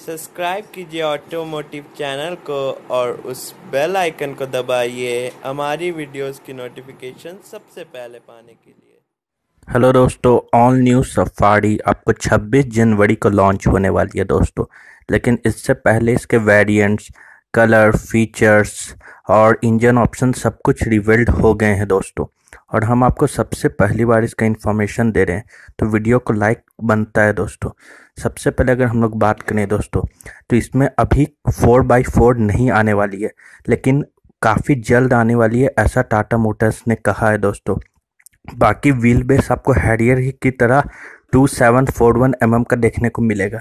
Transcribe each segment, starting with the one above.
subscribe कीजिए automotive channel को और उस बेल आइकन को दबाइए हमारी वीडियोस की नोटिफिकेशन सबसे पहले पाने के लिए हेलो दोस्तों ऑल न्यू सफारी आपको 26 जनवरी को लॉन्च होने वाली है दोस्तों लेकिन इससे पहले इसके वेरिएंट्स कलर फीचर्स और इंजन ऑप्शन सब कुछ रिवेल्ड हो गए हैं दोस्तों और हम आपको सबसे पहली बार इसका इन्फॉर्मेशन दे रहे हैं तो वीडियो को लाइक बनता है दोस्तों सबसे पहले अगर हम लोग बात करें दोस्तों तो इसमें अभी फोर बाई फोर नहीं आने वाली है लेकिन काफ़ी जल्द आने वाली है ऐसा टाटा मोटर्स ने कहा है दोस्तों बाकी व्हील बेस आपको हैरियर की तरह two seven four one M का देखने को मिलेगा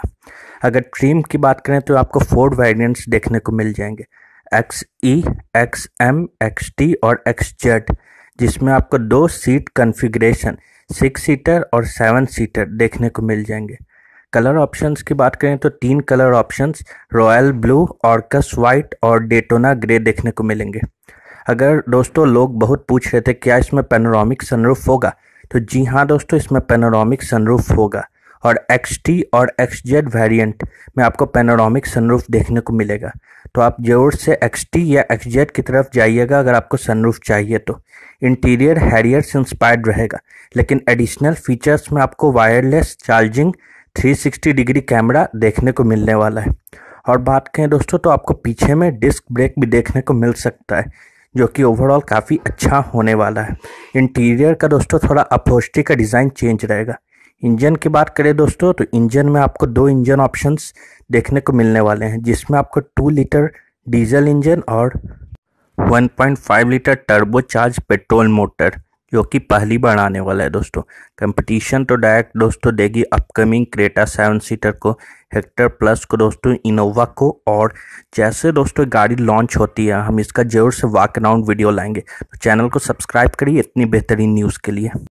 अगर ट्रीम की बात करें तो आपको फोर वेरियंट्स देखने को मिल जाएंगे X E X M X T और एक्स जेड जिसमें आपको दो सीट कन्फिग्रेशन सिक्स सीटर और सेवन सीटर देखने को मिल जाएंगे कलर ऑप्शंस की बात करें तो तीन colour options royal blue Orcus white और डेटोना ग्रे देखने को मिलेंगे अगर दोस्तों लोग बहुत पूछ रहे थे क्या इसमें पेनोरामिक सनरूफ होगा तो जी हाँ दोस्तों इसमें पेनोरामिक सनरूफ होगा और एक्स टी और जेड वेरियंट में आपको पेनोरामिक सनरूफ देखने को मिलेगा तो आप जरूर से एक्स टी या एक्स जेड की तरफ जाइएगा अगर आपको सनरूफ चाहिए तो इंटीरियर हैरियर से इंस्पायर्ड रहेगा लेकिन एडिशनल फीचर्स में आपको वायरलेस चार्जिंग 360 डिग्री कैमरा देखने को मिलने वाला है और बात करें दोस्तों तो आपको पीछे में डिस्क ब्रेक भी देखने को मिल सकता है जो कि ओवरऑल काफ़ी अच्छा होने वाला है इंटीरियर का दोस्तों थोड़ा अपोस्टी का डिज़ाइन चेंज रहेगा इंजन की बात करें दोस्तों तो इंजन में आपको दो इंजन ऑप्शंस देखने को मिलने वाले हैं जिसमें आपको टू लीटर डीजल इंजन और 1.5 litre turbo charge petrol motor जो कि पहली बार आने वाला है दोस्तों कंपटीशन तो डायरेक्ट दोस्तों देगी अपकमिंग क्रेटा सेवन सीटर को हेक्टर प्लस को दोस्तों इनोवा को और जैसे दोस्तों गाड़ी लॉन्च होती है हम इसका जरूर से वॉक अराउंड वीडियो लाएंगे तो चैनल को सब्सक्राइब करिए इतनी बेहतरीन न्यूज़ के लिए